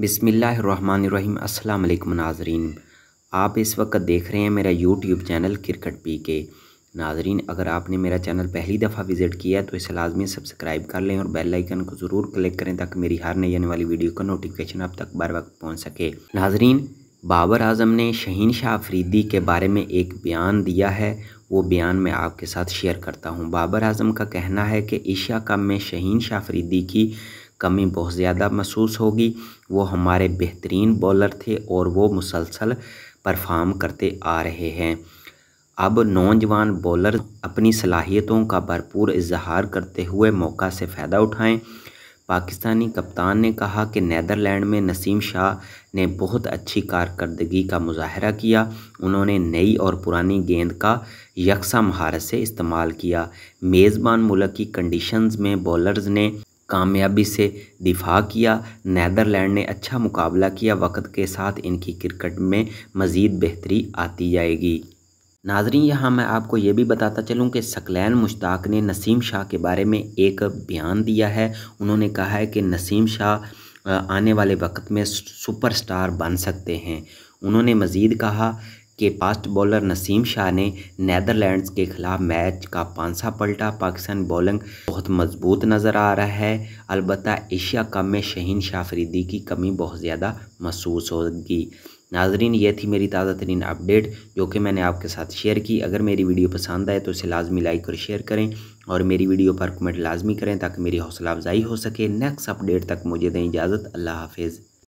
बिसमीम् अल्लाम नाजरीन आप इस वक्त देख रहे हैं मेरा यूट्यूब चैनल क्रिकेट पी के नाजरीन अगर आपने मेरा चैनल पहली दफ़ा विज़िट किया है तो इसे लाजमी सब्सक्राइब कर लें और बेल आइकन को ज़रूर क्लिक करें ताकि मेरी हर नई आने वाली वीडियो का नोटिफिकेशन आप तक बर वक्त पहुँच सके नाजरीन बाबर आजम ने शहीन शाह अफरीदी के बारे में एक बयान दिया है वो बयान मैं आपके साथ शेयर करता हूँ बाबर आजम का कहना है कि एशिया कप में शहीन शाह अफरीदी की कमी बहुत ज़्यादा महसूस होगी वो हमारे बेहतरीन बॉलर थे और वो मुसलसल परफॉर्म करते आ रहे हैं अब नौजवान बॉलर अपनी सलाहियतों का भरपूर इजहार करते हुए मौका से फ़ायदा उठाएं पाकिस्तानी कप्तान ने कहा कि नैदरलैंड में नसीम शाह ने बहुत अच्छी कारकर्दगी का मुजाहरा किया उन्होंने नई और पुरानी गेंद का यकसा महारत से इस्तेमाल किया मेज़बान मुल्क की कंडीशंस में बॉलर्स ने कामयाबी से दिफा किया नैदरलैंड ने अच्छा मुकाबला किया वक्त के साथ इनकी क्रिकेट में मज़ीद बेहतरी आती जाएगी नाजरीन यहाँ मैं आपको ये भी बताता चलूँ कि सकलैन मुश्ताक ने नसीम शाह के बारे में एक बयान दिया है उन्होंने कहा है कि नसीम शाह आने वाले वक्त में सुपरस्टार बन सकते हैं उन्होंने मज़ीद कहा के फास्ट बॉलर नसीम शाह ने नैदरलैंड्स के खिलाफ मैच का पांसा पलटा पाकिस्तान बॉलिंग बहुत मजबूत नज़र आ रहा है अलबत् एशिया कप में शहीन शाहफरीदी की कमी बहुत ज़्यादा महसूस होगी नाजरीन ये थी मेरी ताज़ा तरीन अपडेट जो कि मैंने आपके साथ शेयर की अगर मेरी वीडियो पसंद आए तो इसे लाजमी लाइक और शेयर करें और मेरी वीडियो पर कमेंट लाजमी करें ताकि मेरी हौसला अफजाई हो सके नेक्स्ट अपडेट तक मुझे दें इजाज़त अल्लाह हाफिज़